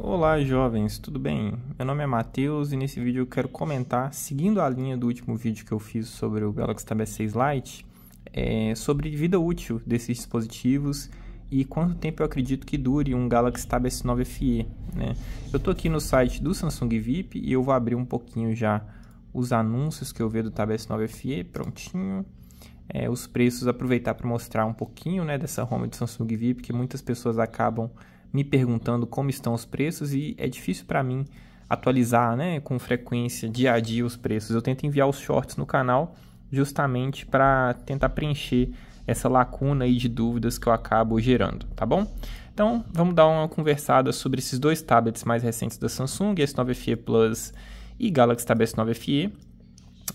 Olá jovens, tudo bem? Meu nome é Matheus e nesse vídeo eu quero comentar, seguindo a linha do último vídeo que eu fiz sobre o Galaxy Tab S6 Lite, é, sobre vida útil desses dispositivos e quanto tempo eu acredito que dure um Galaxy Tab S9 FE. Né? Eu estou aqui no site do Samsung VIP e eu vou abrir um pouquinho já os anúncios que eu vejo do Tab S9 FE, prontinho. É, os preços, aproveitar para mostrar um pouquinho né, dessa home do Samsung VIP que muitas pessoas acabam me perguntando como estão os preços e é difícil para mim atualizar né, com frequência, dia a dia, os preços. Eu tento enviar os shorts no canal justamente para tentar preencher essa lacuna aí de dúvidas que eu acabo gerando, tá bom? Então, vamos dar uma conversada sobre esses dois tablets mais recentes da Samsung, S9 FE Plus e Galaxy Tab S9 FE.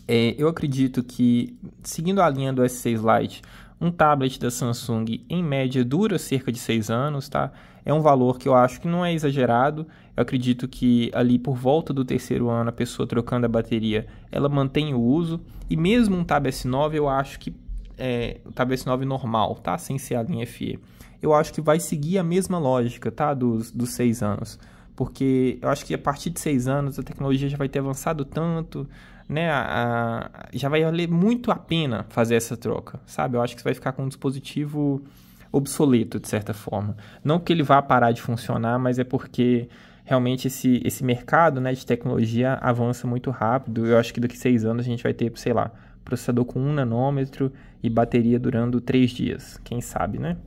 É, eu acredito que, seguindo a linha do S6 Lite, um tablet da Samsung, em média, dura cerca de 6 anos, tá? É um valor que eu acho que não é exagerado. Eu acredito que ali por volta do terceiro ano, a pessoa trocando a bateria, ela mantém o uso. E mesmo um Tab S9, eu acho que é, o Tab S9 normal, tá? Sem ser a linha FE. Eu acho que vai seguir a mesma lógica, tá? Dos, dos seis anos. Porque eu acho que a partir de seis anos a tecnologia já vai ter avançado tanto, né, a, a, já vai valer muito a pena fazer essa troca, sabe? Eu acho que você vai ficar com um dispositivo obsoleto, de certa forma. Não que ele vá parar de funcionar, mas é porque realmente esse, esse mercado né, de tecnologia avança muito rápido. Eu acho que daqui a seis anos a gente vai ter, sei lá, processador com 1 um nanômetro e bateria durando 3 dias. Quem sabe, né?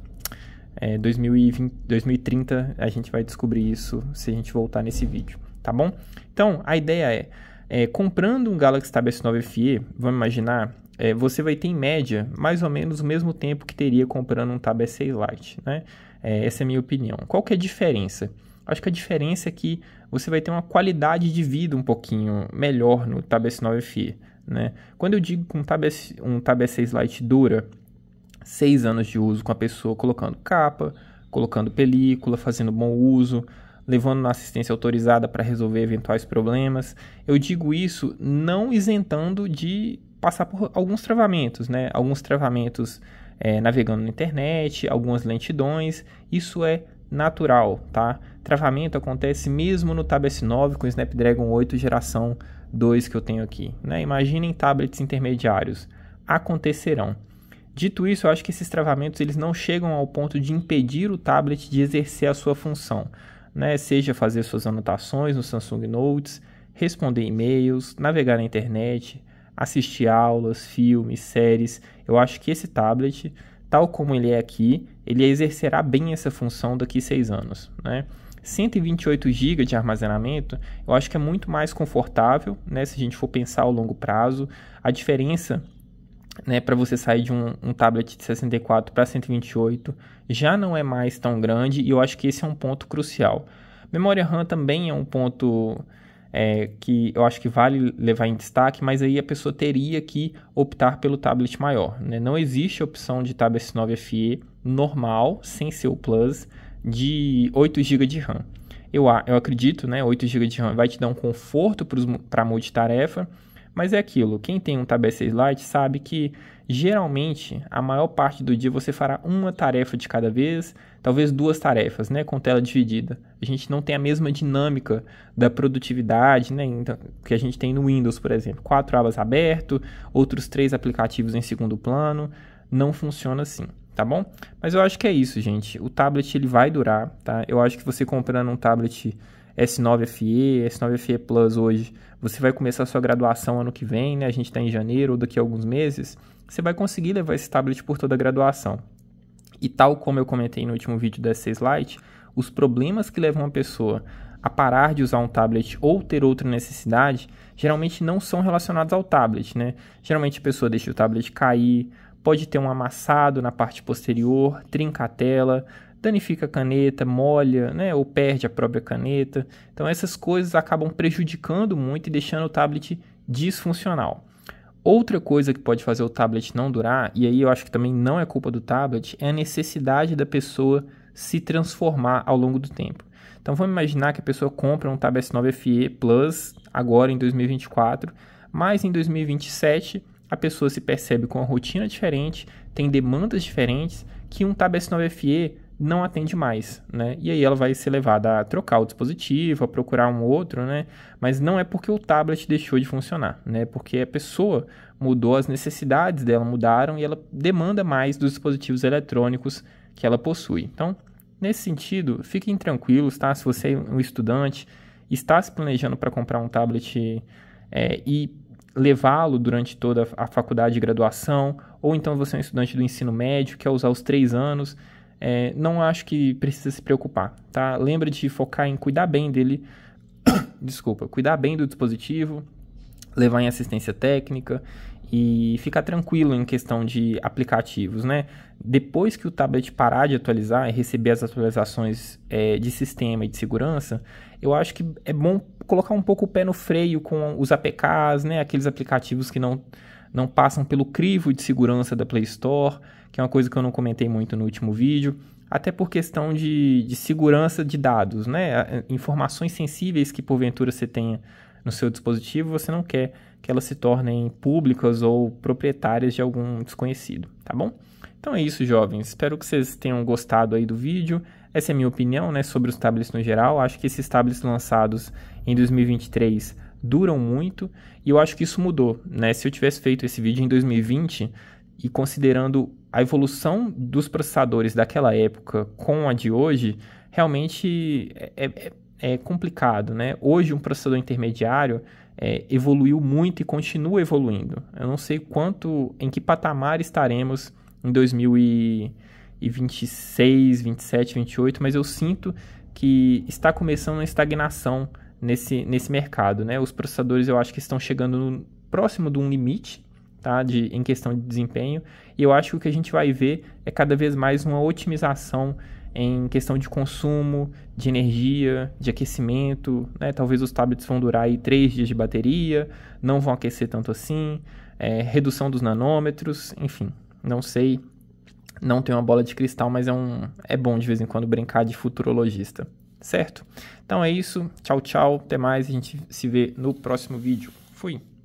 É, 2020, 2030 a gente vai descobrir isso se a gente voltar nesse vídeo, tá bom? Então, a ideia é é, comprando um Galaxy Tab S9 FE, vamos imaginar, é, você vai ter em média mais ou menos o mesmo tempo que teria comprando um Tab S6 Lite, né? É, essa é a minha opinião. Qual que é a diferença? Acho que a diferença é que você vai ter uma qualidade de vida um pouquinho melhor no Tab S9 FE, né? Quando eu digo que um Tab, S, um Tab S6 Lite dura 6 anos de uso com a pessoa colocando capa, colocando película, fazendo bom uso, levando assistência autorizada para resolver eventuais problemas. Eu digo isso não isentando de passar por alguns travamentos, né? Alguns travamentos é, navegando na internet, algumas lentidões. Isso é natural, tá? Travamento acontece mesmo no Tab S9 com o Snapdragon 8 geração 2 que eu tenho aqui, né? Imaginem tablets intermediários, acontecerão. Dito isso, eu acho que esses travamentos eles não chegam ao ponto de impedir o tablet de exercer a sua função né? seja fazer suas anotações no Samsung Notes, responder e-mails, navegar na internet, assistir aulas, filmes, séries. Eu acho que esse tablet, tal como ele é aqui, ele exercerá bem essa função daqui a seis anos. Né? 128 GB de armazenamento, eu acho que é muito mais confortável, né? se a gente for pensar ao longo prazo. A diferença né, para você sair de um, um tablet de 64 para 128 já não é mais tão grande e eu acho que esse é um ponto crucial. Memória RAM também é um ponto é, que eu acho que vale levar em destaque, mas aí a pessoa teria que optar pelo tablet maior. Né? Não existe a opção de tablet 9FE normal, sem ser o Plus, de 8 GB de RAM. Eu, eu acredito, né, 8 GB de RAM vai te dar um conforto para multitarefa, mas é aquilo, quem tem um Tab S6 Lite sabe que geralmente a maior parte do dia você fará uma tarefa de cada vez, talvez duas tarefas, né, com tela dividida. A gente não tem a mesma dinâmica da produtividade, né, então, que a gente tem no Windows, por exemplo, quatro abas aberto, outros três aplicativos em segundo plano, não funciona assim tá bom? Mas eu acho que é isso, gente. O tablet ele vai durar, tá? Eu acho que você comprando um tablet S9FE, S9FE Plus hoje, você vai começar a sua graduação ano que vem, né? A gente está em janeiro ou daqui a alguns meses. Você vai conseguir levar esse tablet por toda a graduação. E tal como eu comentei no último vídeo da S6 Lite, os problemas que levam a pessoa a parar de usar um tablet ou ter outra necessidade, geralmente não são relacionados ao tablet, né? Geralmente a pessoa deixa o tablet cair, pode ter um amassado na parte posterior, trinca a tela, danifica a caneta, molha, né, ou perde a própria caneta. Então essas coisas acabam prejudicando muito e deixando o tablet disfuncional. Outra coisa que pode fazer o tablet não durar, e aí eu acho que também não é culpa do tablet, é a necessidade da pessoa se transformar ao longo do tempo. Então vamos imaginar que a pessoa compra um Tab S9 FE Plus agora em 2024, mas em 2027 a pessoa se percebe com uma rotina diferente, tem demandas diferentes, que um Tab S9 FE não atende mais, né? E aí ela vai ser levada a trocar o dispositivo, a procurar um outro, né? Mas não é porque o tablet deixou de funcionar, né? Porque a pessoa mudou, as necessidades dela mudaram e ela demanda mais dos dispositivos eletrônicos que ela possui. Então, nesse sentido, fiquem tranquilos, tá? Se você é um estudante, está se planejando para comprar um tablet é, e levá-lo durante toda a faculdade de graduação, ou então você é um estudante do ensino médio, quer usar os três anos é, não acho que precisa se preocupar, tá? Lembra de focar em cuidar bem dele, desculpa, cuidar bem do dispositivo, levar em assistência técnica e ficar tranquilo em questão de aplicativos, né? Depois que o tablet parar de atualizar e receber as atualizações é, de sistema e de segurança, eu acho que é bom colocar um pouco o pé no freio com os APKs, né? Aqueles aplicativos que não, não passam pelo crivo de segurança da Play Store, que é uma coisa que eu não comentei muito no último vídeo, até por questão de, de segurança de dados, né? Informações sensíveis que porventura você tenha no seu dispositivo, você não quer que elas se tornem públicas ou proprietárias de algum desconhecido, tá bom? Então é isso, jovens. Espero que vocês tenham gostado aí do vídeo. Essa é a minha opinião, né, sobre os tablets no geral. Acho que esses tablets lançados em 2023 duram muito e eu acho que isso mudou, né? Se eu tivesse feito esse vídeo em 2020, e considerando a evolução dos processadores daquela época com a de hoje, realmente é, é, é complicado, né? Hoje um processador intermediário é, evoluiu muito e continua evoluindo. Eu não sei quanto, em que patamar estaremos em 2026, 27, 28, mas eu sinto que está começando uma estagnação nesse, nesse mercado, né? Os processadores eu acho que estão chegando no, próximo de um limite tá? De, em questão de desempenho. E eu acho que o que a gente vai ver é cada vez mais uma otimização em questão de consumo, de energia, de aquecimento, né? Talvez os tablets vão durar aí três dias de bateria, não vão aquecer tanto assim, é, redução dos nanômetros, enfim, não sei, não tenho uma bola de cristal, mas é, um, é bom de vez em quando brincar de futurologista, certo? Então é isso, tchau, tchau, até mais, a gente se vê no próximo vídeo. Fui!